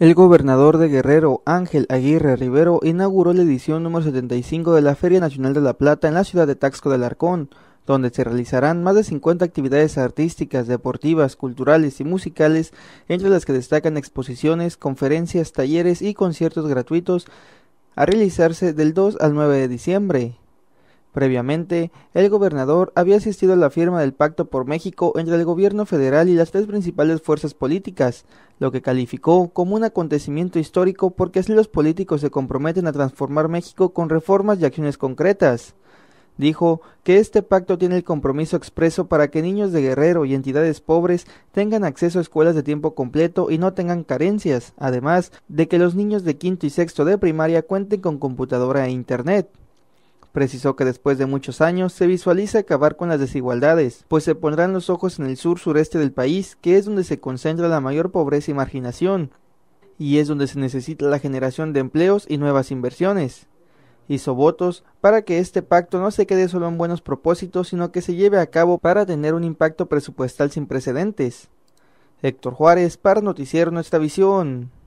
El gobernador de Guerrero, Ángel Aguirre Rivero, inauguró la edición número 75 de la Feria Nacional de la Plata en la ciudad de Taxco del Arcón, donde se realizarán más de 50 actividades artísticas, deportivas, culturales y musicales, entre las que destacan exposiciones, conferencias, talleres y conciertos gratuitos, a realizarse del 2 al 9 de diciembre. Previamente, el gobernador había asistido a la firma del Pacto por México entre el gobierno federal y las tres principales fuerzas políticas, lo que calificó como un acontecimiento histórico porque así los políticos se comprometen a transformar México con reformas y acciones concretas. Dijo que este pacto tiene el compromiso expreso para que niños de Guerrero y entidades pobres tengan acceso a escuelas de tiempo completo y no tengan carencias, además de que los niños de quinto y sexto de primaria cuenten con computadora e Internet. Precisó que después de muchos años se visualiza acabar con las desigualdades, pues se pondrán los ojos en el sur sureste del país, que es donde se concentra la mayor pobreza y marginación, y es donde se necesita la generación de empleos y nuevas inversiones. Hizo votos para que este pacto no se quede solo en buenos propósitos, sino que se lleve a cabo para tener un impacto presupuestal sin precedentes. Héctor Juárez, para Noticiero Nuestra Visión.